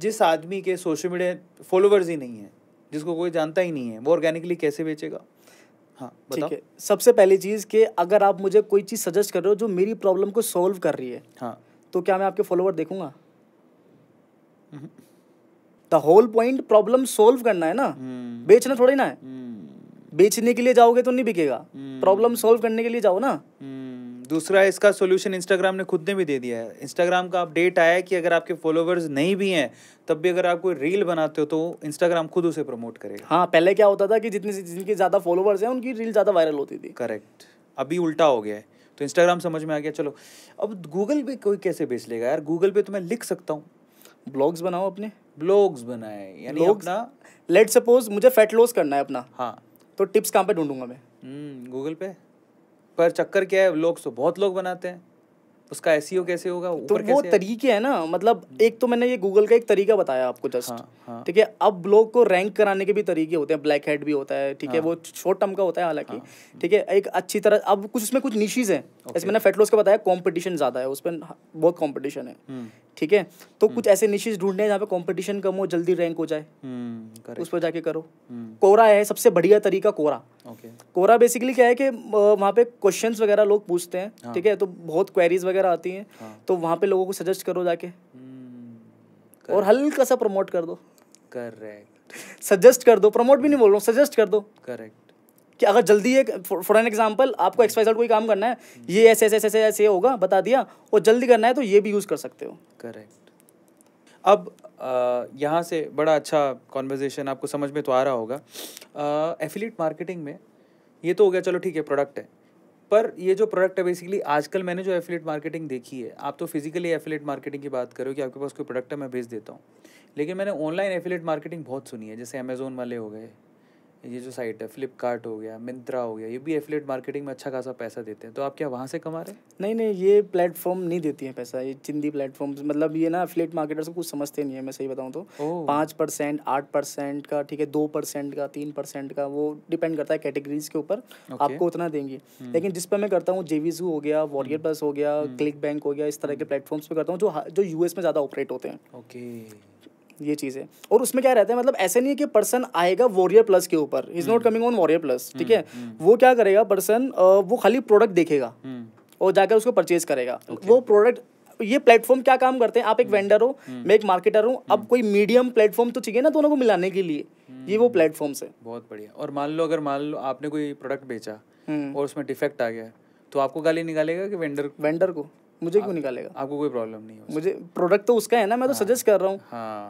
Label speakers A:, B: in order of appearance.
A: जिस आदमी के सोशल मीडिया फॉलोवर्स ही नहीं है जिसको कोई जानता ही नहीं है वो ऑर्गेनिकली कैसे बेचेगा हाँ ठीक है सबसे पहली चीज़ कि अगर आप मुझे कोई चीज़ सजेस्ट कर रहे हो जो
B: मेरी प्रॉब्लम को सॉल्व कर रही है हाँ तो क्या मैं आपके फॉलोवर देखूंगा the whole point problem solve करना है ना hmm. बेचना थोड़ी ना है hmm.
A: बेचने के लिए जाओगे तो नहीं बिकेगा प्रॉब्लम हम्म। सॉल्व करने के लिए जाओ ना दूसरा इसका सोल्यूशन इंस्टाग्राम ने खुद ने भी दे दिया है इंस्टाग्राम का अपडेट आया है कि अगर आपके फॉलोवर्स नहीं भी हैं तब भी अगर आप कोई रील बनाते हो तो इंस्टाग्राम खुद उसे प्रमोट करेगा हाँ पहले क्या होता था कि जितने जिनके ज़्यादा फॉलोवर्स हैं उनकी रील ज़्यादा वायरल होती थी करेक्ट अभी उल्टा हो गया है तो इंस्टाग्राम समझ में आ गया चलो अब गूगल पे कोई कैसे बेच लेगा यार गूगल पे तो मैं लिख सकता हूँ ब्लॉग्स बनाओ अपने ब्लॉग्स बनाए यानी अपना लेट सपोज मुझे फैट लॉस करना है अपना हाँ
B: तो टिप्स कहाँ पे ढूंढूंगा मैं
A: गूगल हम्म, पे पर चक्कर क्या है लोग सो बहुत लोग बनाते हैं उसका ऐसी हो e कैसे होगा तो वो कैसे तरीके
B: है ना मतलब एक तो मैंने ये गूगल का एक तरीका बताया आपको जस्ट हाँ, हाँ. ठीक है अब लोग को रैंक कराने के भी तरीके होते हैं ब्लैक हेड भी होता है ठीक है हाँ. वो शॉर्ट टर्म का होता है हालांकि हाँ। ठीक है एक अच्छी तरह अब कुछ उसमें कुछ निशीज है जैसे मैंने फेटलोस का बताया कॉम्पिटिशन ज़्यादा है उसमें बहुत कॉम्पिटिशन है हम्म। ठीक है तो हम्म। कुछ ऐसे निशीज ढूंढने जहाँ पे कॉम्पिटिशन कम हो जल्दी रैंक हो जाए हम्म, उस पर जाके करो कोरा है सबसे बढ़िया तरीका कोरा okay. कोरा बेसिकली क्या है कि वहाँ पे क्वेश्चंस वगैरह लोग पूछते हैं हाँ. ठीक है तो बहुत क्वेरीज वगैरह आती हैं हाँ. तो वहाँ पे लोगों को सजेस्ट करो जाके hmm, और हल्का सा प्रमोट कर दो
A: करेक्ट
B: सजेस्ट कर दो प्रमोट भी नहीं बोल रहा हूँ सजेस्ट कर दो
A: करेक्ट
B: कि अगर जल्दी एक फॉर एन एग्जाम्पल आपको एक्सपाइज कोई काम करना है ये ऐसे ऐसे ऐसे ऐसे होगा बता दिया और जल्दी करना है तो ये भी यूज़ कर सकते हो
A: करेक्ट अब यहाँ से बड़ा अच्छा कॉन्वर्जेसन आपको समझ में तो आ रहा होगा एफिलिट मार्केटिंग में ये तो हो गया चलो ठीक है प्रोडक्ट है पर ये जो प्रोडक्ट है बेसिकली आजकल मैंने जो एफिलेट मार्केटिंग देखी है आप तो फिजिकली एफिलेट मार्केटिंग की बात करो कि आपके पास कोई प्रोडक्ट है मैं भेज देता हूँ लेकिन मैंने ऑनलाइन एफिलेट मार्केटिंग बहुत सुनी है जैसे अमेजोन वाले हो गए ये जो साइट है फ्लिपकार्ट हो गया मिंत्रा हो गया ये भी एफिलेट मार्केटिंग में अच्छा खासा पैसा देते हैं तो आप क्या वहाँ से कमा रहे हैं
B: नहीं नहीं ये प्लेटफॉर्म नहीं देती है पैसा ये चिंदी प्लेटफॉर्म मतलब ये ना एफिलेट मार्केटर्स कुछ समझते नहीं है मैं सही बताऊँ तो पाँच परसेंट आठ परसेंट का ठीक है दो परसेंट का तीन परसेंट का वो डिपेंड करता है कैटेगरीज के ऊपर okay. आपको उतना देंगे हम्म। लेकिन जिस पर मैं करता हूँ जेवीजू हो गया वॉरियर प्लस हम्म। हो गया क्लिक हम्म। बैंक हो गया इस तरह के प्लेटफॉर्म्स पर करता हूँ जो जो यूएस में ज़्यादा ऑपरेट होते हैं ओके ये चीज़ है और उसमें क्या रहता है मतलब ऐसा नहीं है कि पर्सन आएगा वॉरियर प्लस के ऊपर is not coming on warrior plus hmm, ठीक है हम्म। वो क्या करेगा पर्सन वो खाली प्रोडक्ट देखेगा हम्म। और जाकर उसको परचेज करेगा वो प्रोडक्ट ये प्लेटफॉर्म क्या काम करते हैं आप एक वेंडर हो मैं एक मार्केटर हूँ अब कोई मीडियम प्लेटफॉर्म तो चाहिए ना दोनों को मिलाने के लिए ये वो प्लेटफॉर्म है
A: बहुत बढ़िया और मान लो अगर मान लो आपने कोई प्रोडक्ट बेचा और उसमें डिफेक्ट आ गया तो आपको गाली निकालेगा कि वेंडर वेंडर को मुझे क्यों निकालेगा आपको कोई प्रॉब्लम नहीं है मुझे
B: प्रोडक्ट तो उसका है ना मैं तो सजेस्ट हाँ। कर रहा हूँ
A: हाँ